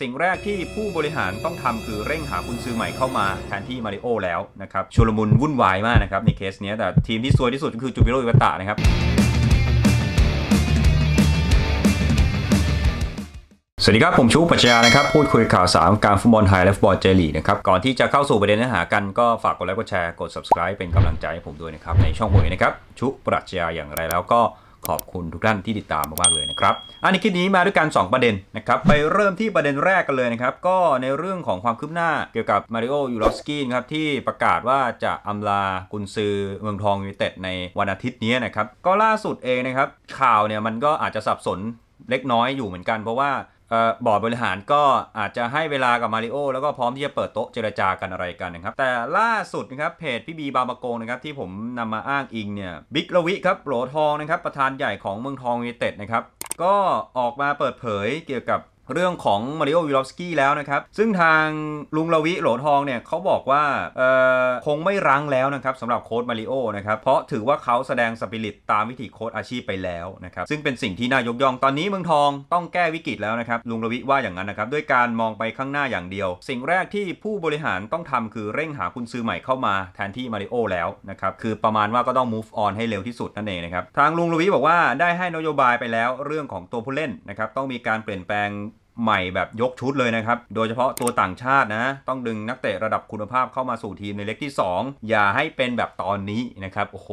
สิ่งแรกที่ผู้บริหารต้องทำคือเร่งหาคุณซื้อใหม่เข้ามาแทนที่มาริโอแล้วนะครับชุลมุนวุ่นวายมากนะครับในเคสนี้แต่ทีมที่ซวยที่สุดก็คือจูบิโรอิวตะนะครับ สวัสดีครับ ผมชูปัจจยานะครับ พูดคุยข่าวสารการฟุตบอลไทยและฟุตบอลเจลีนะครับ ก่อนที่จะเข้าสู่ประเด็นเนื้อหากันก็ฝากกดไลค์กดแชร์กด subscribe เป็นกำลังใจให้ผมด้วยนะครับในช่องผมนะครับชูปัจจยาอย่างไรแล้วก็ขอบคุณทุกท่านที่ติดตามมากๆเลยนะครับ อันนี้คลิปนี้มาด้วยกัน 2 ประเด็นนะครับ ไปเริ่มที่ประเด็นแรกกันเลยนะครับ ก็ในเรื่องของความคืบหน้าเกี่ยวกับมาริโอ ยูรอสกี้นะครับที่ประกาศว่าจะอำลากุนซือ เมืองทองยูไนเต็ดในวันอาทิตย์นี้นะครับ ก็ล่าสุดเองนะครับข่าวเนี่ยมันก็อาจจะสับสนเล็กน้อยอยู่เหมือนกันเพราะว่าบอร์ดบริหารก็อาจจะให้เวลากับมาริโอแล้วก็พร้อมที่จะเปิดโต๊ะเจรจากันอะไรกันนะครับแต่ล่าสุดนะครับเพจพี่บีบาบาโกงนะครับที่ผมนำมาอ้างอิงเนี่ย บิ๊กลวิครับโหลทองนะครับประธานใหญ่ของเมืองทองยูเนเต็ดนะครับ ก็ออกมาเปิดเผยเกี่ยวกับเรื่องของมาริโอวิลอฟสกี้แล้วนะครับซึ่งทางลุงลวิโหลทองเนี่ยเขาบอกว่าคงไม่รั้งแล้วนะครับสำหรับโค้ดมาริโอนะครับเพราะถือว่าเขาแสดงสปิริตตามวิถีโค้ดอาชีพไปแล้วนะครับซึ่งเป็นสิ่งที่น่ายกย่องตอนนี้เมืองทองต้องแก้วิกฤตแล้วนะครับลุงลวิว่าอย่างนั้นนะครับด้วยการมองไปข้างหน้าอย่างเดียว สิ่งแรกที่ผู้บริหารต้องทำคือเร่งหาคุณซื้อใหม่เข้ามาแทนที่มาริโอแล้วนะครับคือประมาณว่าก็ต้อง move on ให้เร็วที่สุดนั่นเองนะครับทางลุงลวิบอกว่าได้ให้นโยบายไปแล้วเรื่องของตัวผู้เล่นนะครับต้องมีการเปลี่ยนแปลงใหม่แบบยกชุดเลยนะครับโดยเฉพาะตัวต่างชาตินะต้องดึงนักเตะระดับคุณภาพเข้ามาสู่ทีมในเล็กที่ 2 อย่าให้เป็นแบบตอนนี้นะครับโอ้โห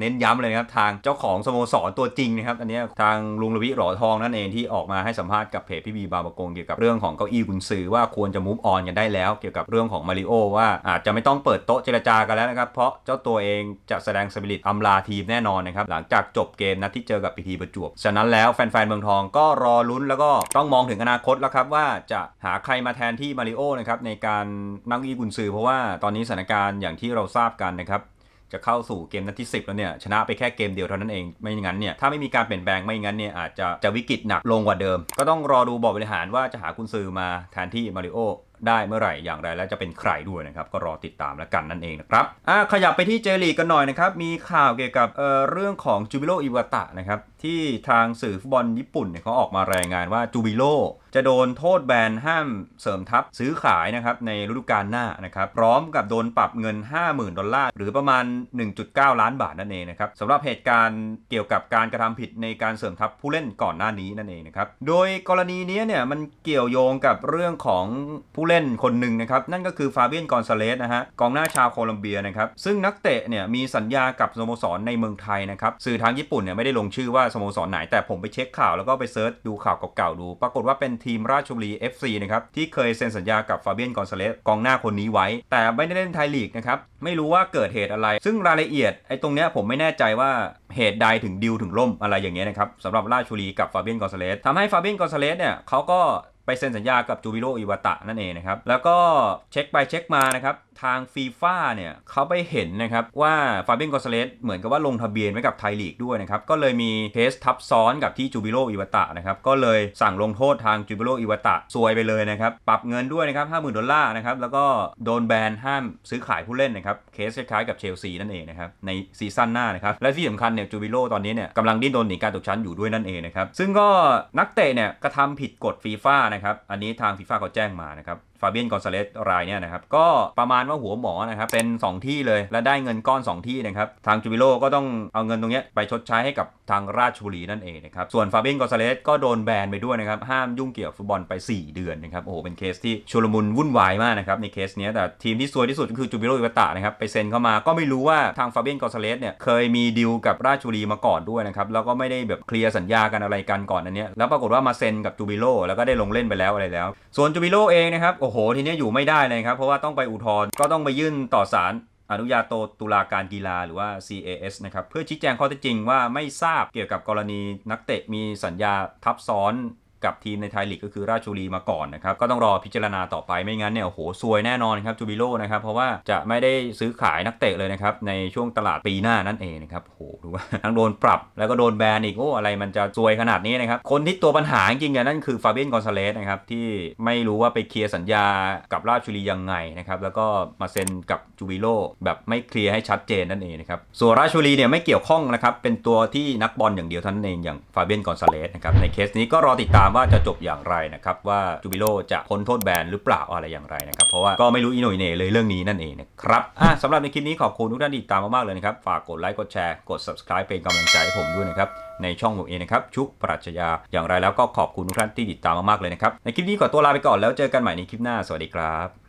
เน้นย้ำเลยครับทางเจ้าของสโมสรตัวจริงนะครับอันนี้ทางลุงลวิหล่อทองนั่นเองที่ออกมาให้สัมภาษณ์กับเพจพี่บีบาบกงเกี่ยวกับเรื่องของเก้าอี้กุนซือว่าควรจะมูฟออนกันได้แล้ว เกี่ยวกับเรื่องของมาริโอว่าอาจจะไม่ต้องเปิดโต๊ะเจรจากันแล้วนะครับ เพราะเจ้าตัวเองจะแสดงสปิริตอาลาทีมแน่นอนนะครับหลังจากจบเกมนัดที่เจอกับพีทีประจวบฉะนั้นแล้วแฟนๆเมืองทองก็รอลุ้นแล้วก็ต้องมององถึงอนาคตแล้วครับว่าจะหาใครมาแทนที่มาริโอนะครับในการนั่งอีกุนซือเพราะว่าตอนนี้สถานการณ์อย่างที่เราทราบกันนะครับจะเข้าสู่เกมนัดที่ 10แล้วเนี่ยชนะไปแค่เกมเดียวเท่านั้นเองไม่งั้นเนี่ยถ้าไม่มีการเปลี่ยนแปลงไม่งั้นเนี่ยอาจจะจะวิกฤตหนักลงกว่าเดิม ก็ต้องรอดูบอร์ดบริหารว่าจะหากุนซือมาแทนที่มาริโอได้เมื่อไหร่ อย่างไรและจะเป็นใครด้วยนะครับ ก็รอติดตามแล้วกันนั่นเองนะครับอ่ะขยับไปที่เจลีกันหน่อยนะครับ มีข่าวเกี่ยวกับเอ่อเรื่องของจูบิโลอิวาตะนะครับที่ทางสื่อฟุตบอลญี่ปุ่นเนี่ยเขาออกมารายงานว่าจูบิโลจะโดนโทษแบนห้ามเสริมทัพซื้อขายนะครับในฤดูกาลหน้านะครับ พร้อมกับโดนปรับเงิน 50,000 ดอลลาร์หรือประมาณ 1.9 ล้านบาทนั่นเองนะครับสำหรับเหตุการณ์เกี่ยวกับการกระทำผิดในการเสริมทัพผู้เล่นก่อนหน้านี้นั่นเองนะครับโดยกรณีนี้เนี่ยมันเกี่ยวโยงกับเรื่องของผู้เลล่นคนหนึ่งนะครับ นั่นก็คือฟาเบียนกอนซาเลสนะฮะ กองหน้าชาวโคลอมเบียนะครับ ซึ่งนักเตะเนี่ย มีสัญญากับสโมสรในเมืองไทยนะครับ สื่อทางญี่ปุ่นเนี่ย ไม่ได้ลงชื่อว่าสโมสรไหน แต่ผมไปเช็คข่าวแล้วก็ไปเซิร์ชดูข่าวเก่าๆดู ปรากฏว่าเป็นทีมราชบุรี FC นะครับ ที่เคยเซ็นสัญญากับฟาเบียนกอนซาเลสกองหน้าคนนี้ไว้ แต่ไม่ได้เล่นไทยลีกนะครับไม่รู้ว่าเกิดเหตุอะไร ซึ่งรายละเอียดไอ้ตรงเนี้ยผมไม่แน่ใจว่าเหตุใดถึงดิวถึงล่มอะไรอย่างเงี้ยนะครับสำหรับราชบุรีกับฟาเบียนกอนซาเลสทำให้ฟาเบียนกอนซาเลสเนี่ยเขาก็ไปเซ็นสัญญากับจูบิโรอิวาตะนั่นเองนะครับ แล้วก็เช็คไปเช็คมานะครับทางฟีฟ่าเนี่ยเขาไปเห็นนะครับ ว่าฟาเบียนกอสเลสเหมือนกับว่าลงทะเบียนไว้กับไทยลีกด้วยนะครับ ก็เลยมีเคสทับซ้อนกับที่จูบิโลอิวตะนะครับ ก็เลยสั่งลงโทษทางจูบิโลอิวตะซวยไปเลยนะครับปรับเงินด้วยนะครับห้าหมื่นดอลลาร์นะครับ แล้วก็โดนแบนห้ามซื้อขายผู้เล่นนะครับ เคสคล้ายๆกับเชลซีนั่นเองนะครับในซีซั่นหน้านะครับและที่สำคัญเนี่ยจูบิโลตอนนี้เนี่ยกำลังดิ้นรนหนีการตกชั้นอยู่ด้วยนั่นเองนะครับซึ่งก็นักเตะเนี่ยกระทำผิดกฎฟีฟ่านะครับอันนี้ทางฟีฟ่าเขาแจ้งมานะครับาเบียนกอนซาเลสรายเนี่ยนะครับ ก็ประมาณว่าหัวหมอนะครับ เป็น 2 ที่เลย และได้เงินก้อน 2 ที่นะครับ ทางจูบิโลก็ต้องเอาเงินตรงนี้ไปชดใช้ให้กับทางราชบุรีนั่นเองนะครับ ส่วนฟาเบียนกอนซาเลสก็โดนแบนไปด้วยนะครับ ห้ามยุ่งเกี่ยวฟุตบอลไป 4 เดือนนะครับ โอ้โห เป็นเคสที่ชุลมุนวุ่นวายมากนะครับ ในเคสนี้แต่ทีมที่ซวยที่สุดก็คือจูบิโลอิวตะนะครับไปเซ็นเข้ามาก็ไม่รู้ว่าทางฟาเบียนกอนซาเลสเนี่ยเคยมีดีลกับราชบุรีมาก่อนด้วยนะครับแล้วก็ไม่ได้แบบเคลียร์สัญญากันอะไรกันก่อนอันนี้แล้วปรากฏว่ามาเซ็นกับจูบิโลแล้วก็ได้ลงเล่นไปแล้วอะไรแล้ว ส่วนจูบิโลเองนะครับโอ้โหทีนี้อยู่ไม่ได้เลยครับ เพราะว่าต้องไปอุทธรณ์ก็ต้องไปยื่นต่อศาลอนุญาโตตุลาการกีฬาหรือว่า CAS นะครับ เพื่อชี้แจงข้อเท็จจริงว่าไม่ทราบเกี่ยวกับกรณีนักเตะมีสัญญาทับซ้อนกับทีมในไทยลีกก็คือราชบุรีมาก่อนนะครับ ก็ต้องรอพิจารณาต่อไปไม่งั้นเนี่ย โอ้โหซวยแน่นอนครับจูบิโลนะครับ เพราะว่าจะไม่ได้ซื้อขายนักเตะเลยนะครับ ในช่วงตลาดปีหน้านั่นเองนะครับโอ้โหดูว่าทั้งโดนปรับ แล้วก็โดนแบนอีก โอ้ อะไรมันจะซวยขนาดนี้นะครับ คนที่ตัวปัญหาจริงๆนั่นคือฟาเบียนกอนซาเลสนะครับที่ไม่รู้ว่าไปเคลียร์สัญญากับราชบุรียังไงนะครับแล้วก็มาเซ็นกับจูบิโลแบบไม่เคลียร์ให้ชัดเจนนั่นเองนะครับส่วนราชบุรีเนี่ยไม่เกี่ยวข้องนะครับเป็นตัวที่นักบอลอย่างเดียวท่านเองอย่างฟาเบียนกอนซาเลสนะครับในเคสนี้ก็รอติดตามว่าจะจบอย่างไรนะครับ ว่าจูบิโลจะพ้นโทษแบนหรือเปล่าอะไรอย่างไรนะครับ เพราะว่าก็ไม่รู้อีโนยเน่เลยเรื่องนี้นั่นเองนะครับอ่ะสำหรับในคลิปนี้ขอบคุณทุกท่านที่ติดตามมากๆเลยนะครับฝากกดไลค์กดแชร์กด subscribe เป็นกำลังใจให้ผมด้วยนะครับในช่องผมเองนะครับชุกปรัชญาอย่างไรแล้วก็ขอบคุณทุกท่านที่ติดตามมากๆเลยนะครับในคลิปนี้ขอตัวลาไปก่อนแล้วเจอกันใหม่ในคลิปหน้า สวัสดีครับ